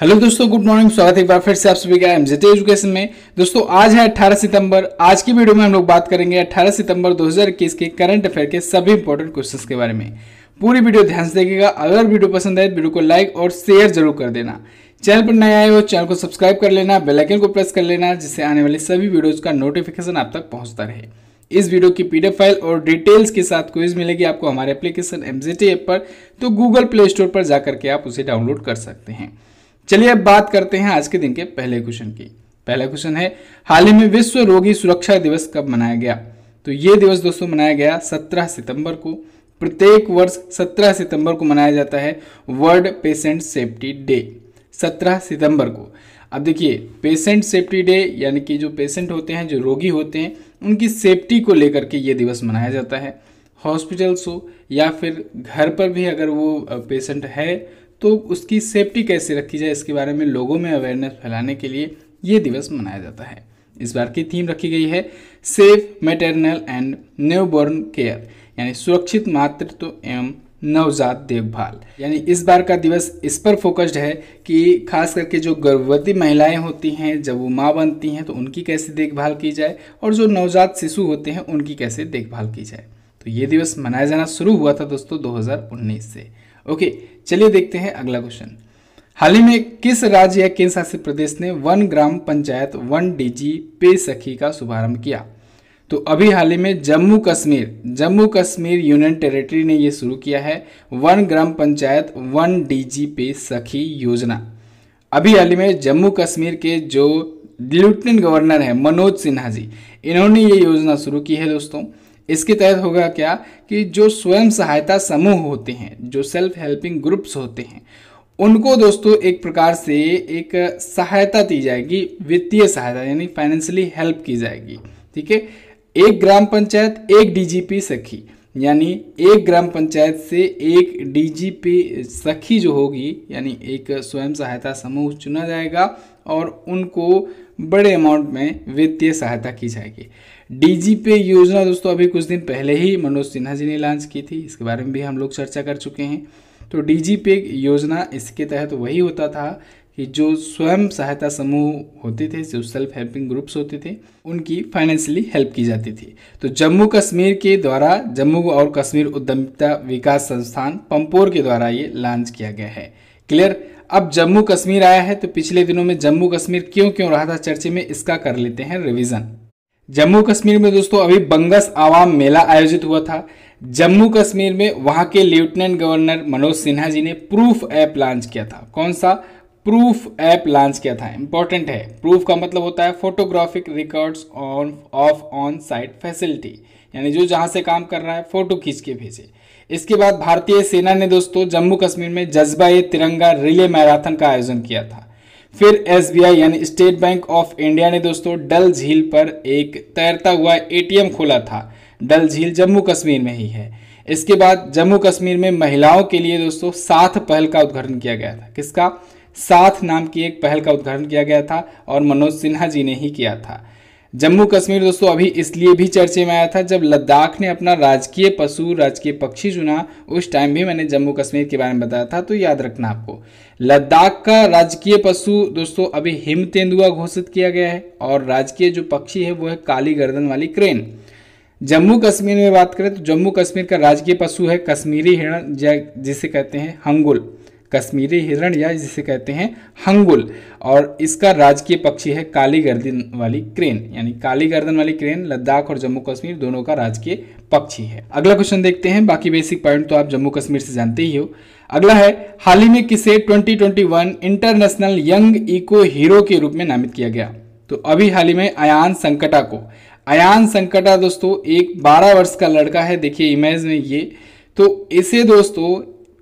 hello दोस्तों good morning स्वागत है एक बार फिर से आप सभी का एमजेटी एजुकेशन में दोस्तों आज है 18 सितंबर आज की वीडियो में हम लोग बात करेंगे 18 सितंबर 2021 के करंट अफेयर के सभी इंपॉर्टेंट क्वेश्चंस के बारे में पूरी वीडियो ध्यान से देखिएगा अगर वीडियो पसंद आए तो वीडियो को लाइक और शेयर जरूर कर देना चैनल पर नए आए हो चैनल को सब्सक्राइब कर लेना बेलाइकन को प्रेस कर लेना जिससे आने वाले सभी वीडियोज़ का नोटिफिकेशन आप तक पहुँचता रहे इस वीडियो की पीडीएफ फाइल और डिटेल्स के साथ क्विज मिलेगी आपको हमारे एप्लीकेशन एमजेटी ऐप पर तो गूगल प्ले स्टोर पर जाकर के आप उसे डाउनलोड कर सकते हैं चलिए अब बात करते हैं आज के दिन के पहले क्वेश्चन की पहला क्वेश्चन है हाल ही में विश्व रोगी सुरक्षा दिवस कब मनाया गया तो ये दिवस दोस्तों मनाया गया 17 सितंबर को प्रत्येक वर्ष 17 सितंबर को मनाया जाता है वर्ल्ड पेशेंट सेफ्टी डे 17 सितंबर को अब देखिए पेशेंट सेफ्टी डे यानी कि जो पेशेंट होते हैं जो रोगी होते हैं उनकी सेफ्टी को लेकर के ये दिवस मनाया जाता है हॉस्पिटल्स हो या फिर घर पर भी अगर वो पेशेंट है तो उसकी सेफ्टी कैसे रखी जाए इसके बारे में लोगों में अवेयरनेस फैलाने के लिए ये दिवस मनाया जाता है इस बार की थीम रखी गई है safe maternal and newborn care यानी सुरक्षित मातृत्व एवं नवजात देखभाल यानी इस बार का दिवस इस पर फोकस्ड है कि खास करके जो गर्भवती महिलाएं होती हैं जब वो माँ बनती हैं तो उनकी कैसे देखभाल की जाए और जो नवजात शिशु होते हैं उनकी कैसे देखभाल की जाए तो ये दिवस मनाया जाना शुरू हुआ था दोस्तों 2019 से ओके चलिए देखते हैं अगला क्वेश्चन हाल ही में किस राज्य या केंद्र शासित प्रदेश ने one Gram Panchayat one DigiPay Sakhi का शुभारंभ किया तो अभी हाल ही में जम्मू कश्मीर जम्मू कश्मीर यूनियन टेरिटरी ने यह शुरू किया है one Gram Panchayat one DigiPay Sakhi योजना अभी हाल ही में जम्मू कश्मीर के जो लेफ्टिनेंट गवर्नर है मनोज सिन्हा जी इन्होंने ये योजना शुरू की है दोस्तों इसके तहत होगा क्या कि जो स्वयं सहायता समूह होते हैं जो सेल्फ हेल्पिंग ग्रुप्स होते हैं उनको दोस्तों एक प्रकार से एक सहायता दी जाएगी वित्तीय सहायता यानी फाइनेंशियली हेल्प की जाएगी ठीक है एक ग्राम पंचायत एक डीजीपी सखी यानी एक ग्राम पंचायत से एक डीजीपी सखी जो होगी यानी एक स्वयं सहायता समूह चुना जाएगा और उनको बड़े अमाउंट में वित्तीय सहायता की जाएगी डीजीपे योजना दोस्तों अभी कुछ दिन पहले ही मनोज सिन्हा जी ने लॉन्च की थी इसके बारे में भी हम लोग चर्चा कर चुके हैं तो डीजी पे योजना इसके तहत वही होता था कि जो स्वयं सहायता समूह होते थे जो सेल्फ हेल्पिंग ग्रुप्स होते थे उनकी फाइनेंशियली हेल्प की जाती थी तो जम्मू कश्मीर के द्वारा जम्मू और कश्मीर उद्यमिता विकास संस्थान पंपोर के द्वारा ये लॉन्च किया गया है क्लियर अब जम्मू कश्मीर आया है तो पिछले दिनों में जम्मू कश्मीर क्यों क्यों रहा था चर्चे में इसका कर लेते हैं रिविज़न जम्मू कश्मीर में दोस्तों अभी बंगस आवाम मेला आयोजित हुआ था जम्मू कश्मीर में वहां के लेफ्टिनेंट गवर्नर मनोज सिन्हा जी ने प्रूफ ऐप लॉन्च किया था कौन सा प्रूफ ऐप लॉन्च किया था इंपॉर्टेंट है प्रूफ का मतलब होता है photographic records on off on site facility यानी जो जहां से काम कर रहा है फोटो खींच के भेजे इसके बाद भारतीय सेना ने दोस्तों जम्मू कश्मीर में जज्बा ए तिरंगा रिले मैराथन का आयोजन किया था फिर आई यानी स्टेट बैंक ऑफ इंडिया ने दोस्तों डल झील पर एक तैरता हुआ एम खोला था डल झील जम्मू कश्मीर में ही है इसके बाद जम्मू कश्मीर में महिलाओं के लिए दोस्तों साथ पहल का उद्घाटन किया गया था किसका साथ नाम की एक पहल का उद्घाटन किया गया था और मनोज सिन्हा जी ने ही किया था जम्मू कश्मीर दोस्तों अभी इसलिए भी चर्चे में आया था जब लद्दाख ने अपना राजकीय पशु राजकीय पक्षी चुना उस टाइम भी मैंने जम्मू कश्मीर के बारे में बताया था तो याद रखना आपको लद्दाख का राजकीय पशु दोस्तों अभी हिम तेंदुआ घोषित किया गया है और राजकीय जो पक्षी है वो है काली गर्दन वाली क्रेन जम्मू कश्मीर में बात करें तो जम्मू कश्मीर का राजकीय पशु है कश्मीरी हिरण जिसे कहते हैं हंगुल कश्मीरी हिरण या जिसे कहते हैं हंगुल और इसका राजकीय पक्षी है काली गर्दन वाली क्रेन यानी काली गर्दन वाली क्रेन लद्दाख और जम्मू कश्मीर दोनों का राजकीय पक्षी है अगला क्वेश्चन देखते हैं बाकी बेसिक पॉइंट तो आप जम्मू कश्मीर से जानते ही हो अगला है हाल ही में किसे 2021 इंटरनेशनल यंग इको हीरो के रूप में नामित किया गया तो अभी हाल ही में अयान संकटा को अयान संकटा दोस्तों एक 12 वर्ष का लड़का है देखिए इमेज में ये तो इसे दोस्तों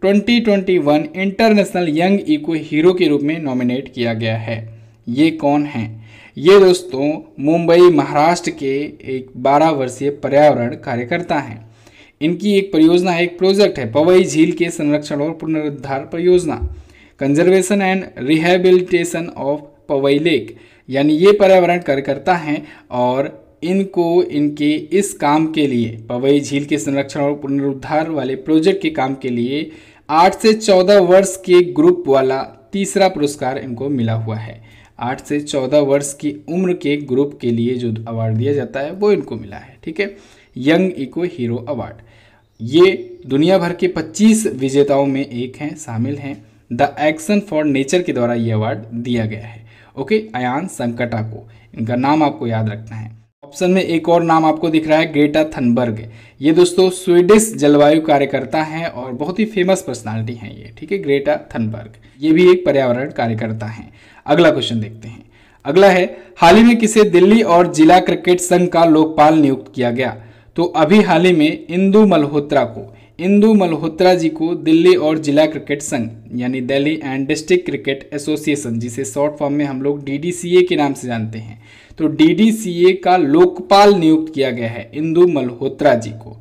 2021 इंटरनेशनल यंग इको हीरो के रूप में नॉमिनेट किया गया है ये कौन है ये दोस्तों मुंबई महाराष्ट्र के एक 12 वर्षीय पर्यावरण कार्यकर्ता हैं इनकी एक परियोजना है एक प्रोजेक्ट है पवई झील के संरक्षण और पुनरुद्धार परियोजना conservation and rehabilitation of Powai lake यानी ये पर्यावरण कार्यकर्ता हैं और इनको इनके इस काम के लिए पवई झील के संरक्षण और पुनरुद्धार वाले प्रोजेक्ट के काम के लिए आठ से चौदह वर्ष के ग्रुप वाला तीसरा पुरस्कार इनको मिला हुआ है आठ से चौदह वर्ष की उम्र के ग्रुप के लिए जो अवार्ड दिया जाता है वो इनको मिला है ठीक है यंग इको हीरो अवार्ड ये दुनिया भर के 25 विजेताओं में एक हैं शामिल हैं द एक्शन फॉर नेचर के द्वारा ये अवार्ड दिया गया है ओके अयान संकटा को इनका नाम आपको याद रखना है ऑप्शन में एक और नाम आपको दिख रहा है ग्रेटा थनबर्ग ये दोस्तों स्वीडिश जलवायु कार्यकर्ता हैं और बहुत ही फेमस पर्सनालिटी हैं ये ठीक है ग्रेटा थनबर्ग ये भी एक पर्यावरण कार्यकर्ता हैं अगला क्वेश्चन देखते हैं अगला है हाल ही में किसे दिल्ली और जिला क्रिकेट संघ का लोकपाल नियुक्त किया गया तो अभी हाल ही में इंदू मल्होत्रा को इंदु मल्होत्रा जी को दिल्ली और जिला क्रिकेट संघ यानी Delhi and district cricket association जिसे शॉर्ट फॉर्म में हम लोग डीडीसीए के नाम से जानते हैं तो डीडीसीए का लोकपाल नियुक्त किया गया है इंदु मल्होत्रा जी को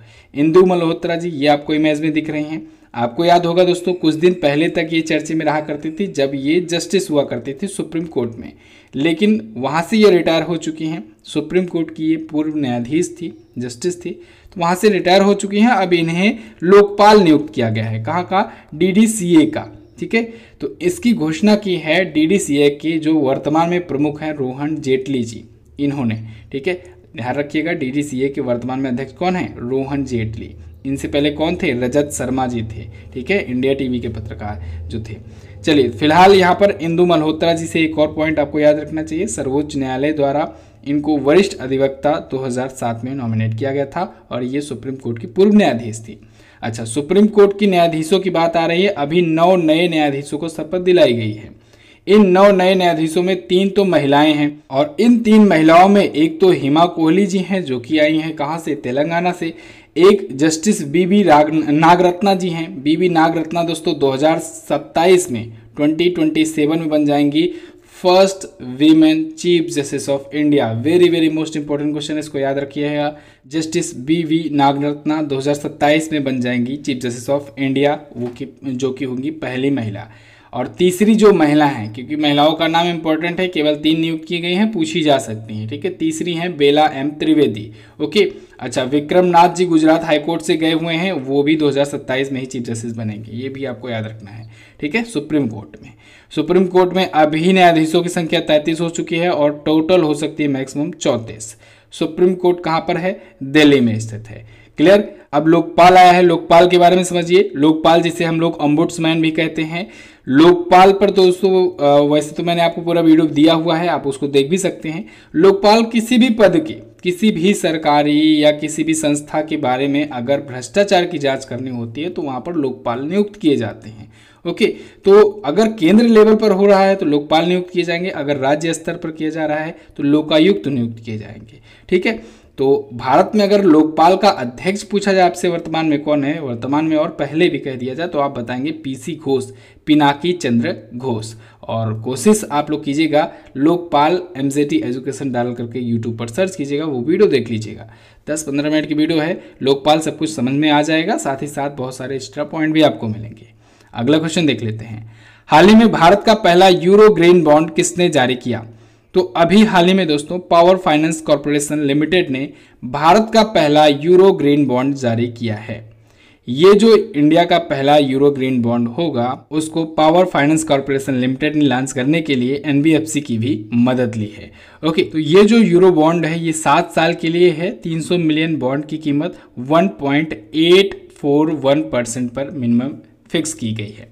इंदु मल्होत्रा जी ये आपको इमेज में दिख रहे हैं आपको याद होगा दोस्तों कुछ दिन पहले तक ये चर्चे में रहा करती थी जब ये जस्टिस हुआ करती थी सुप्रीम कोर्ट में लेकिन वहाँ से ये रिटायर हो चुकी हैं सुप्रीम कोर्ट की ये पूर्व न्यायाधीश थी जस्टिस थी तो वहाँ से रिटायर हो चुकी हैं अब इन्हें लोकपाल नियुक्त किया गया है कहाँ का डीडीसीए का ठीक है तो इसकी घोषणा की है डीडीसीए के जो वर्तमान में प्रमुख हैं रोहन जेटली जी इन्होंने ठीक है ध्यान रखिएगा डीडीसीए के वर्तमान में अध्यक्ष कौन है रोहन जेटली इनसे पहले कौन थे रजत शर्मा जी थे ठीक है इंडिया टीवी के पत्रकार जो थे चलिए फिलहाल यहाँ पर इंदू मल्होत्रा जी से एक और पॉइंट आपको याद रखना चाहिए सर्वोच्च न्यायालय द्वारा इनको वरिष्ठ अधिवक्ता 2007 में नॉमिनेट किया गया था और ये सुप्रीम कोर्ट की पूर्व न्यायाधीश थी अच्छा सुप्रीम कोर्ट की न्यायाधीशों की बात आ रही है अभी नौ नए न्यायाधीशों को शपथ दिलाई गई है इन नौ नए न्यायाधीशों में तीन तो महिलाएं हैं और इन तीन महिलाओं में एक तो हिमा कोहली जी हैं जो कि आई हैं कहाँ से तेलंगाना से एक जस्टिस बीबी नागरत्ना जी हैं बीबी नागरत्ना दोस्तों 2027 में 2027 में बन जाएंगी first women chief justice of India very very most important question इसको याद रखिएगा जस्टिस बी वी नागरत्ना 2027 में बन जाएंगी चीफ जस्टिस ऑफ इंडिया वो की जो कि होंगी पहली महिला और तीसरी जो महिला हैं क्योंकि महिलाओं का नाम इंपॉर्टेंट है केवल तीन नियुक्त की गई हैं पूछी जा सकती हैं ठीक है तीसरी हैं बेला एम त्रिवेदी ओके अच्छा विक्रम नाथ जी गुजरात हाईकोर्ट से गए हुए हैं वो भी 2027 में ही चीफ जस्टिस बनेंगे ये भी आपको याद रखना है ठीक है सुप्रीम कोर्ट में सुप्रीम कोर्ट में अभी न्यायाधीशों की संख्या तैंतीस हो चुकी है और टोटल हो सकती है मैक्सिमम चौंतीस सुप्रीम कोर्ट कहाँ पर है दिल्ली में स्थित है क्लियर अब लोकपाल आया है लोकपाल के बारे में समझिए लोकपाल जिसे हम लोग अम्बुड्समैन भी कहते हैं लोकपाल पर दोस्तों वैसे तो मैंने आपको पूरा वीडियो दिया हुआ है आप उसको देख भी सकते हैं लोकपाल किसी भी पद के किसी भी सरकारी या किसी भी संस्था के बारे में अगर भ्रष्टाचार की जांच करनी होती है तो वहां पर लोकपाल नियुक्त किए जाते हैं ओके तो अगर केंद्र लेवल पर हो रहा है तो लोकपाल नियुक्त किए जाएंगे अगर राज्य स्तर पर किया जा रहा है तो लोकायुक्त नियुक्त किए जाएंगे ठीक है तो भारत में अगर लोकपाल का अध्यक्ष पूछा जाए आपसे वर्तमान में कौन है वर्तमान में और पहले भी कह दिया जाए तो आप बताएंगे पीसी घोष पिनाकी चंद्र घोष और कोशिश आप लोग कीजिएगा लोकपाल एम एजुकेशन डाल करके यूट्यूब पर सर्च कीजिएगा वो वीडियो देख लीजिएगा दस पंद्रह मिनट की वीडियो है लोकपाल सब कुछ समझ में आ जाएगा साथ ही साथ बहुत सारे एक्स्ट्रा पॉइंट भी आपको मिलेंगे अगला क्वेश्चन देख लेते हैं हाल ही में भारत का पहला यूरो ग्रीन बॉन्ड किसने जारी किया तो अभी हाल ही में दोस्तों पावर फाइनेंस कॉरपोरेशन लिमिटेड ने भारत का पहला यूरो ग्रीन बॉन्ड जारी किया है ये जो इंडिया का पहला यूरो ग्रीन बॉन्ड होगा उसको पावर फाइनेंस कॉरपोरेशन लिमिटेड ने लॉन्च करने के लिए एनबीएफसी की भी मदद ली है ओके तो ये जो यूरो बॉन्ड है ये सात साल के लिए है 300 मिलियन बॉन्ड की कीमत 1.841 परसेंट पर मिनिमम फिक्स की गई है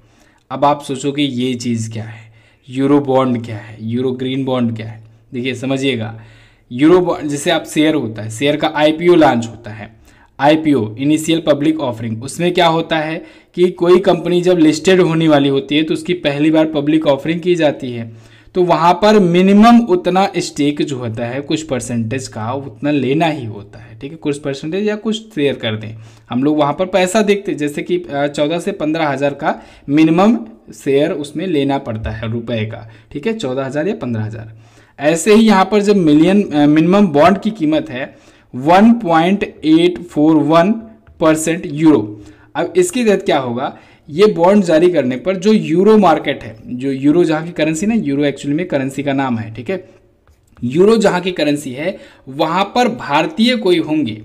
अब आप सोचोगे ये चीज़ क्या है यूरो बॉन्ड क्या है यूरो ग्रीन बॉन्ड क्या है देखिए समझिएगा यूरो बॉन्ड जैसे आप शेयर होता है शेयर का आईपीओ लॉन्च होता है आईपीओ इनिशियल पब्लिक ऑफरिंग उसमें क्या होता है कि कोई कंपनी जब लिस्टेड होने वाली होती है तो उसकी पहली बार पब्लिक ऑफरिंग की जाती है तो वहाँ पर मिनिमम उतना स्टेक जो होता है कुछ परसेंटेज का उतना लेना ही होता है ठीक है कुछ परसेंटेज या कुछ शेयर कर दें हम लोग वहाँ पर पैसा देखते जैसे कि चौदह से पंद्रह हज़ार का मिनिमम शेयर उसमें लेना पड़ता है रुपए का ठीक है चौदह हज़ार या पंद्रह हज़ार ऐसे ही यहाँ पर जब मिलियन मिनिमम बॉन्ड की कीमत है वन परसेंट यूरो अब इसकी तहत क्या होगा ये बॉन्ड जारी करने पर जो यूरो मार्केट है जो यूरो जहाँ की करेंसी ना यूरो एक्चुअली में करेंसी का नाम है ठीक है यूरो जहां की करेंसी है वहां पर भारतीय कोई होंगे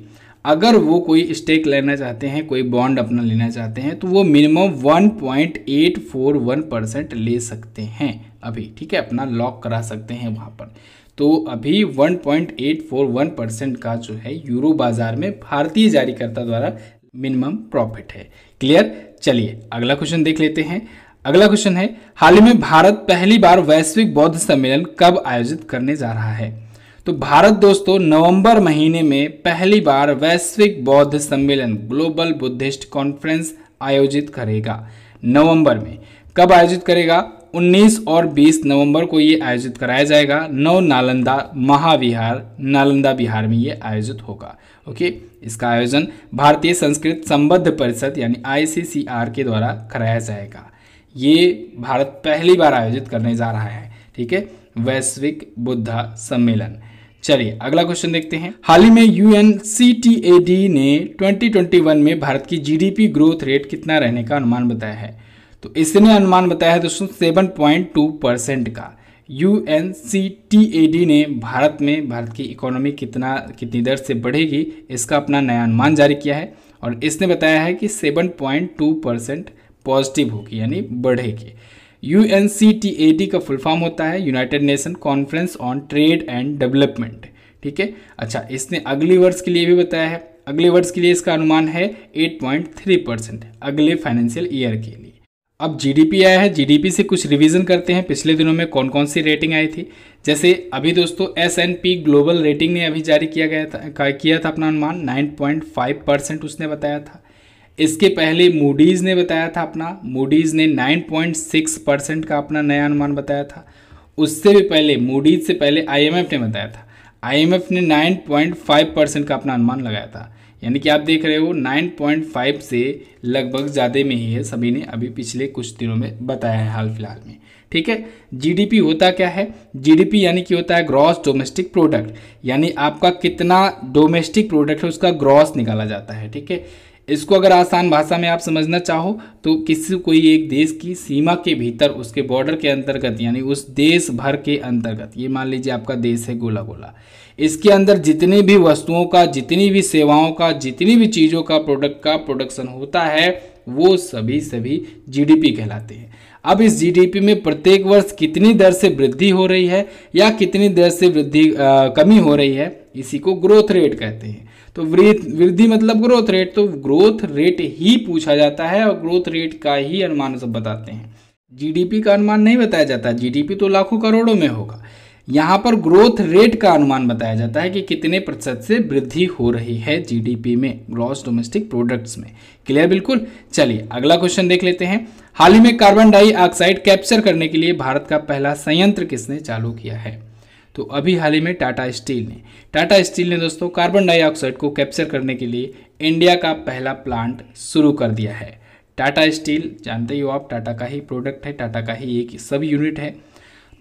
अगर वो कोई स्टेक लेना चाहते हैं कोई बॉन्ड अपना लेना चाहते हैं तो वो मिनिमम 1.841 परसेंट ले सकते हैं अभी ठीक है अपना लॉक करा सकते हैं वहाँ पर तो अभी 1.841 परसेंट का जो है यूरो बाज़ार में भारतीय जारीकर्ता द्वारा मिनिमम प्रॉफिट है क्लियर चलिए अगला क्वेश्चन देख लेते हैं अगला क्वेश्चन है हाल ही में भारत पहली बार वैश्विक बौद्ध सम्मेलन कब आयोजित करने जा रहा है तो भारत दोस्तों नवंबर महीने में पहली बार वैश्विक बौद्ध सम्मेलन ग्लोबल बुद्धिस्ट कॉन्फ्रेंस आयोजित करेगा नवंबर में कब आयोजित करेगा 19 और 20 नवंबर को ये आयोजित कराया जाएगा नव नालंदा महाविहार नालंदा बिहार में ये आयोजित होगा ओके इसका आयोजन भारतीय संस्कृत संबद्ध परिषद यानी आईसीसीआर के द्वारा कराया जाएगा ये भारत पहली बार आयोजित करने जा रहा है ठीक है वैश्विक बुद्धा सम्मेलन चलिए अगला क्वेश्चन देखते हैं हाल ही में यू ने 2021 में भारत की जीडीपी ग्रोथ रेट कितना रहने का अनुमान बताया है तो इसने अनुमान बताया है दोस्तों सेवन पॉइंट टू परसेंट का U N C T A D ने भारत में भारत की इकोनॉमी कितना कितनी दर से बढ़ेगी इसका अपना नया अनुमान जारी किया है और इसने बताया है कि seven point two percent positive होगी यानी बढ़ेगी U N C T A D का फुल फॉर्म होता है United Nation Conference on Trade and Development ठीक है अच्छा इसने अगले वर्ष के लिए भी बताया है अगले वर्ष के लिए इसका अनुमान है एट पॉइंट थ्री परसेंट अगले फाइनेंशियल ईयर के लिए अब जीडीपी आया है जीडीपी से कुछ रिवीजन करते हैं पिछले दिनों में कौन कौन सी रेटिंग आई थी जैसे अभी दोस्तों S N P global rating ने अभी जारी किया गया था किया था अपना अनुमान 9.5 परसेंट उसने बताया था इसके पहले मूडीज़ ने बताया था अपना मूडीज़ ने 9.6 परसेंट का अपना नया अनुमान बताया था उससे भी पहले मूडीज़ से पहले आई ने बताया था आई ने नाइन परसेंट का अपना अनुमान लगाया था यानी कि आप देख रहे हो 9.5 से लगभग ज़्यादा में ही है सभी ने अभी पिछले कुछ दिनों में बताया है हाल फिलहाल में ठीक है जीडीपी होता क्या है जीडीपी यानी कि होता है ग्रॉस डोमेस्टिक प्रोडक्ट यानी आपका कितना डोमेस्टिक प्रोडक्ट है उसका ग्रॉस निकाला जाता है ठीक है इसको अगर आसान भाषा में आप समझना चाहो तो किसी कोई एक देश की सीमा के भीतर उसके बॉर्डर के अंतर्गत यानी उस देश भर के अंतर्गत ये मान लीजिए आपका देश है गोला गोला इसके अंदर जितनी भी वस्तुओं का जितनी भी सेवाओं का जितनी भी चीज़ों का प्रोडक्ट का प्रोडक्शन होता है वो सभी सभी जीडीपी कहलाते हैं अब इस जीडीपी में प्रत्येक वर्ष कितनी दर से वृद्धि हो रही है या कितनी दर से वृद्धि कमी हो रही है इसी को ग्रोथ रेट कहते हैं तो वृद्धि मतलब ग्रोथ रेट तो ग्रोथ रेट ही पूछा जाता है और ग्रोथ रेट का ही अनुमान सब बताते हैं जीडीपी का अनुमान नहीं बताया जाता जीडीपी तो लाखों करोड़ों में होगा यहाँ पर ग्रोथ रेट का अनुमान बताया जाता है कि कितने प्रतिशत से वृद्धि हो रही है जीडीपी में ग्रॉस डोमेस्टिक प्रोडक्ट्स में क्लियर बिल्कुल चलिए अगला क्वेश्चन देख लेते हैं हाल ही में कार्बन डाइऑक्साइड कैप्चर करने के लिए भारत का पहला संयंत्र किसने चालू किया है तो अभी हाल ही में टाटा स्टील ने टाटा स्टील ने दोस्तों कार्बन डाइऑक्साइड को कैप्चर करने के लिए इंडिया का पहला प्लांट शुरू कर दिया है टाटा स्टील जानते ही हो आप टाटा का ही प्रोडक्ट है टाटा का ही एक सब यूनिट है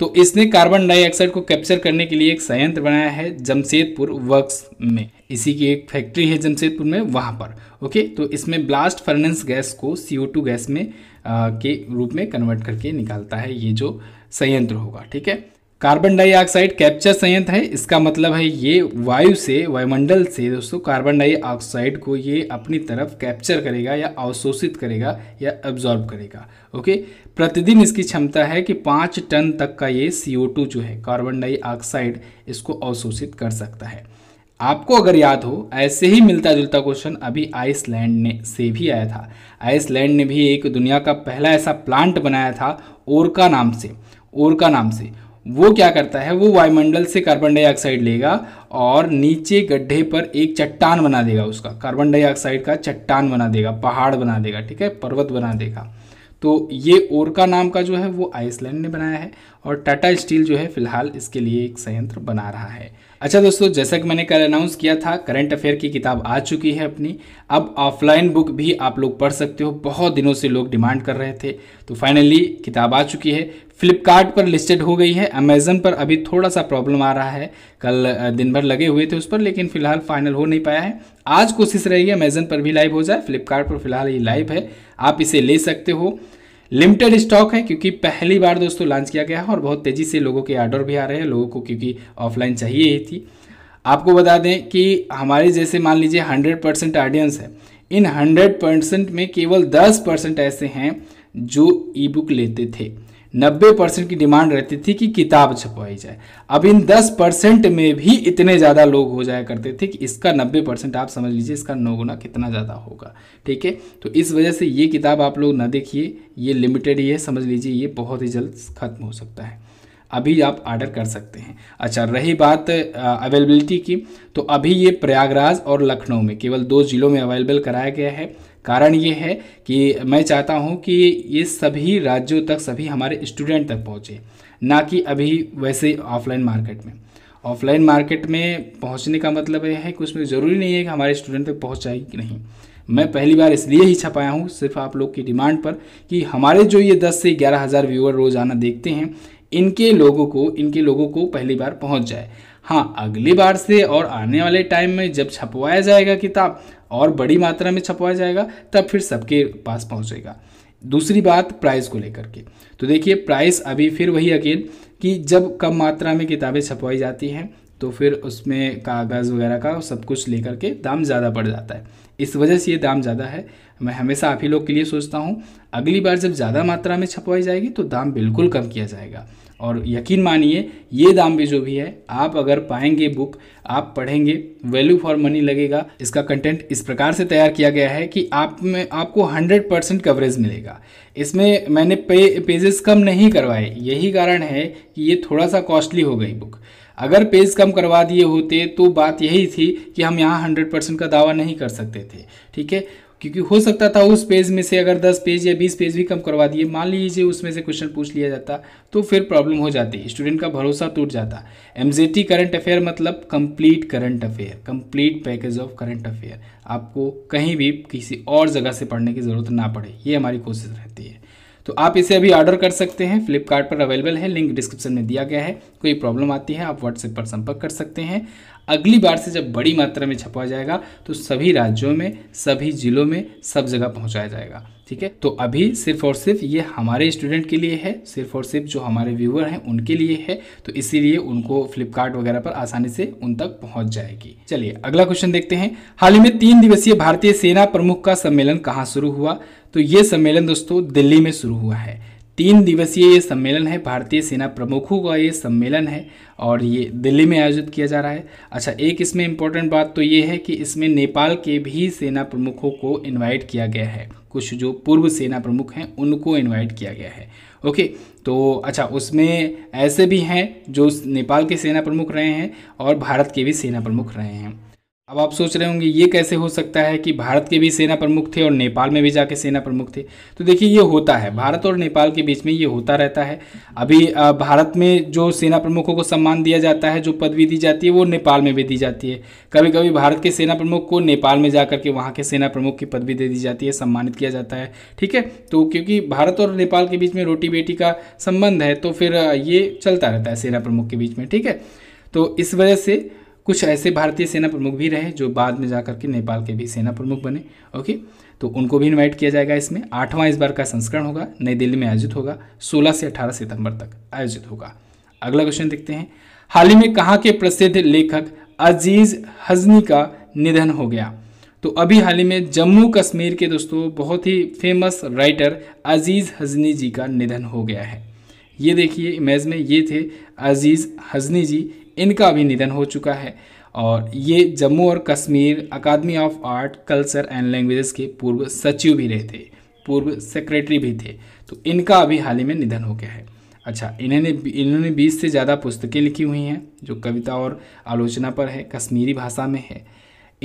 तो इसने कार्बन डाइऑक्साइड को कैप्चर करने के लिए एक संयंत्र बनाया है जमशेदपुर वर्क्स में इसी की एक फैक्ट्री है जमशेदपुर में वहाँ पर ओके तो इसमें ब्लास्ट फर्नेंस गैस को CO2 गैस में आ, के रूप में कन्वर्ट करके निकालता है ये जो संयंत्र होगा ठीक है कार्बन डाइऑक्साइड कैप्चर संयंत्र है इसका मतलब है ये वायु से वायुमंडल से दोस्तों कार्बन डाइऑक्साइड को ये अपनी तरफ कैप्चर करेगा या अवशोषित करेगा या एब्जॉर्ब करेगा ओके प्रतिदिन इसकी क्षमता है कि पाँच टन तक का ये सी जो है कार्बन डाइऑक्साइड इसको अवशोषित कर सकता है आपको अगर याद हो ऐसे ही मिलता जुलता क्वेश्चन अभी आइसलैंड ने से भी आया था आइसलैंड ने भी एक दुनिया का पहला ऐसा प्लांट बनाया था ओरका नाम से ओरका नाम से वो क्या करता है वो वायुमंडल से कार्बन डाइऑक्साइड लेगा और नीचे गड्ढे पर एक चट्टान बना देगा उसका कार्बन डाइऑक्साइड का चट्टान बना देगा पहाड़ बना देगा ठीक है पर्वत बना देगा तो ये ओरका नाम का जो है वो आइसलैंड ने बनाया है और टाटा स्टील जो है फिलहाल इसके लिए एक संयंत्र बना रहा है अच्छा दोस्तों जैसा कि मैंने कल अनाउंस किया था करंट अफेयर की किताब आ चुकी है अपनी अब ऑफलाइन बुक भी आप लोग पढ़ सकते हो बहुत दिनों से लोग डिमांड कर रहे थे तो फाइनली किताब आ चुकी है फ्लिपकार्ट पर लिस्टेड हो गई है अमेजन पर अभी थोड़ा सा प्रॉब्लम आ रहा है कल दिन भर लगे हुए थे उस पर लेकिन फिलहाल फाइनल हो नहीं पाया है आज कोशिश रहेगी अमेजन पर भी लाइव हो जाए फ्लिपकार्ट पर फिलहाल ये लाइव है आप इसे ले सकते हो लिमिटेड स्टॉक है क्योंकि पहली बार दोस्तों लॉन्च किया गया है और बहुत तेज़ी से लोगों के ऑर्डर भी आ रहे हैं लोगों को क्योंकि ऑफलाइन चाहिए ही थी आपको बता दें कि हमारे जैसे मान लीजिए हंड्रेड परसेंट ऑडियंस है इन हंड्रेड परसेंट में केवल दस परसेंट ऐसे हैं जो ई बुक लेते थे नब्बे परसेंट की डिमांड रहती थी कि किताब छपवाई जाए अब इन दस परसेंट में भी इतने ज़्यादा लोग हो जाया करते थे कि इसका नब्बे परसेंट आप समझ लीजिए इसका नौ गुना कितना ज़्यादा होगा ठीक है तो इस वजह से ये किताब आप लोग ना देखिए ये लिमिटेड ही है समझ लीजिए ये बहुत ही जल्द खत्म हो सकता है अभी आप ऑर्डर कर सकते हैं अच्छा रही बात अवेलेबिलिटी की तो अभी ये प्रयागराज और लखनऊ में केवल दो ज़िलों में अवेलेबल कराया गया है कारण ये है कि मैं चाहता हूँ कि ये सभी राज्यों तक सभी हमारे स्टूडेंट तक पहुँचे ना कि अभी वैसे ऑफलाइन मार्केट में ऑफलाइन मार्केट में पहुँचने का मतलब यह है कि उसमें ज़रूरी नहीं है कि हमारे स्टूडेंट तक पहुँच जाए कि नहीं मैं पहली बार इसलिए ही छपाया हूँ सिर्फ आप लोग की डिमांड पर कि हमारे जो ये दस से ग्यारह हज़ार व्यूअर रोज़ाना देखते हैं इनके लोगों को इनके लोगों को पहली बार पहुँच जाए हाँ अगली बार से और आने वाले टाइम में जब छपवाया जाएगा किताब और बड़ी मात्रा में छपवाया जाएगा तब फिर सबके पास पहुँचेगा दूसरी बात प्राइस को लेकर के तो देखिए प्राइस अभी फिर वही अगेन कि जब कम मात्रा में किताबें छपवाई जाती हैं तो फिर उसमें कागज़ वगैरह का सब कुछ लेकर के दाम ज़्यादा बढ़ जाता है इस वजह से ये दाम ज़्यादा है मैं हमेशा आप ही लोग के लिए सोचता हूँ अगली बार जब ज़्यादा मात्रा में छपवाई जाएगी तो दाम बिल्कुल कम किया जाएगा और यकीन मानिए ये दाम भी जो भी है आप अगर पाएंगे बुक आप पढ़ेंगे वैल्यू फॉर मनी लगेगा इसका कंटेंट इस प्रकार से तैयार किया गया है कि आप में आपको 100 परसेंट कवरेज मिलेगा इसमें मैंने पे पेजेस कम नहीं करवाए यही कारण है कि ये थोड़ा सा कॉस्टली हो गई बुक अगर पेज कम करवा दिए होते तो बात यही थी कि हम यहाँ हंड्रेड परसेंट का दावा नहीं कर सकते थे ठीक है क्योंकि हो सकता था उस पेज में से अगर 10 पेज या 20 पेज भी कम करवा दिए मान लीजिए उसमें से क्वेश्चन पूछ लिया जाता तो फिर प्रॉब्लम हो जाती स्टूडेंट का भरोसा टूट जाता एम करंट अफेयर मतलब complete current affair complete package of current affair आपको कहीं भी किसी और जगह से पढ़ने की ज़रूरत ना पड़े ये हमारी कोशिश रहती है तो आप इसे अभी ऑर्डर कर सकते हैं फ्लिपकार्ट पर अवेलेबल है लिंक डिस्क्रिप्शन में दिया गया है कोई प्रॉब्लम आती है आप व्हाट्सएप पर संपर्क कर सकते हैं अगली बार से जब बड़ी मात्रा में छपा जाएगा तो सभी राज्यों में सभी जिलों में सब जगह पहुंचाया जाएगा ठीक है तो अभी सिर्फ और सिर्फ ये हमारे स्टूडेंट के लिए है सिर्फ और सिर्फ जो हमारे व्यूअर हैं उनके लिए है तो इसीलिए उनको फ्लिपकार्ट वगैरह पर आसानी से उन तक पहुंच जाएगी चलिए अगला क्वेश्चन देखते हैं हाल ही में तीन दिवसीय भारतीय सेना प्रमुख का सम्मेलन कहाँ शुरू हुआ तो ये सम्मेलन दोस्तों दिल्ली में शुरू हुआ है तीन दिवसीय ये सम्मेलन है भारतीय सेना प्रमुखों का ये सम्मेलन है और ये दिल्ली में आयोजित किया जा रहा है अच्छा एक इसमें इम्पोर्टेंट बात तो ये है कि इसमें नेपाल के भी सेना प्रमुखों को इनवाइट किया गया है कुछ जो पूर्व सेना प्रमुख हैं उनको इनवाइट किया गया है ओके तो अच्छा उसमें ऐसे भी हैं जो नेपाल के सेना प्रमुख रहे हैं और भारत के भी सेना प्रमुख रहे हैं अब आप सोच रहे होंगे ये कैसे हो सकता है कि भारत के भी सेना प्रमुख थे और नेपाल में भी जाके सेना प्रमुख थे तो देखिए ये होता है भारत और नेपाल के बीच में ये होता रहता है अभी भारत में जो सेना प्रमुखों को सम्मान दिया जाता है जो पदवी दी जाती है वो नेपाल में भी दी जाती है कभी कभी भारत के सेना प्रमुख को नेपाल में जा के वहाँ के सेना प्रमुख की पदवी दे दी जाती है सम्मानित किया जाता है ठीक है तो क्योंकि भारत और नेपाल के बीच में रोटी बेटी का संबंध है तो फिर ये चलता रहता है सेना प्रमुख के बीच में ठीक है तो इस वजह से कुछ ऐसे भारतीय सेना प्रमुख भी रहे जो बाद में जा के नेपाल के भी सेना प्रमुख बने ओके तो उनको भी इन्वाइट किया जाएगा इसमें आठवां इस बार का संस्करण होगा नई दिल्ली में आयोजित होगा 16 से 18 सितंबर तक आयोजित होगा अगला क्वेश्चन देखते हैं हाल ही में कहाँ के प्रसिद्ध लेखक अजीज हजनी का निधन हो गया तो अभी हाल ही में जम्मू कश्मीर के दोस्तों बहुत ही फेमस राइटर अजीज़ हजनी जी का निधन हो गया है ये देखिए इमेज में ये थे अजीज़ हजनी जी इनका भी निधन हो चुका है और ये जम्मू और Kashmir academy of art culture and languages के पूर्व सचिव भी रहे थे पूर्व सेक्रेटरी भी थे तो इनका अभी हाल ही में निधन हो गया है अच्छा इन्होंने इन्होंने बीस से ज़्यादा पुस्तकें लिखी हुई हैं जो कविता और आलोचना पर है कश्मीरी भाषा में है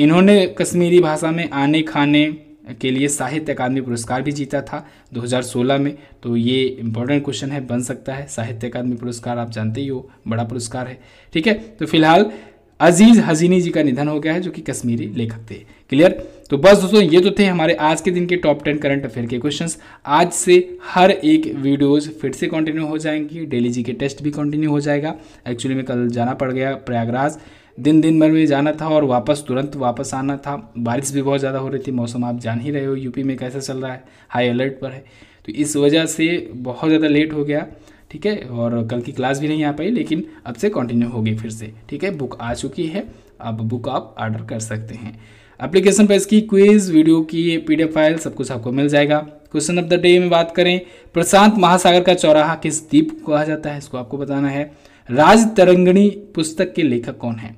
इन्होंने कश्मीरी भाषा में आने खाने के लिए साहित्य अकादमी पुरस्कार भी जीता था 2016 में तो ये इंपॉर्टेंट क्वेश्चन है बन सकता है साहित्य अकादमी पुरस्कार आप जानते ही हो बड़ा पुरस्कार है ठीक है तो फिलहाल अजीज़ हजीनी जी का निधन हो गया है जो कि कश्मीरी लेखक थे क्लियर तो बस दोस्तों ये तो थे हमारे आज के दिन के टॉप टेन करंट अफेयर के क्वेश्चंस आज से हर एक वीडियोस फिर से कंटिन्यू हो जाएंगी डेली जी के टेस्ट भी कंटिन्यू हो जाएगा एक्चुअली में कल जाना पड़ गया प्रयागराज दिन दिन भर में जाना था और वापस तुरंत वापस आना था बारिश भी बहुत ज़्यादा हो रही थी मौसम आप जान ही रहे हो यूपी में कैसा चल रहा है हाई अलर्ट पर है तो इस वजह से बहुत ज़्यादा लेट हो गया ठीक है और कल की क्लास भी नहीं आ पाई लेकिन अब से कंटिन्यू होगी फिर से ठीक है बुक आ चुकी है अब बुक आप ऑर्डर कर सकते हैं एप्लीकेशन पर इसकी क्विज वीडियो की पीडीएफ फाइल सब कुछ आपको मिल जाएगा क्वेश्चन ऑफ द डे में बात करें प्रशांत महासागर का चौराहा किस द्वीप को कहा जाता है इसको आपको बताना है राज तरंगणी पुस्तक के लेखक कौन है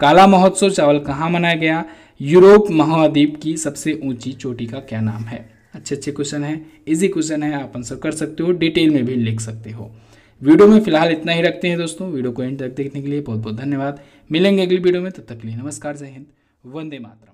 काला महोत्सव चावल कहाँ मनाया गया यूरोप महाद्वीप की सबसे ऊंची चोटी का क्या नाम है अच्छे अच्छे क्वेश्चन है इजी क्वेश्चन है आप आंसर कर सकते हो डिटेल में भी लिख सकते हो वीडियो में फिलहाल इतना ही रखते हैं दोस्तों वीडियो को एंड तक देखने के लिए बहुत बहुत धन्यवाद मिलेंगे अगली वीडियो में तब तो तक लिए नमस्कार जय हिंद वंदे मातरम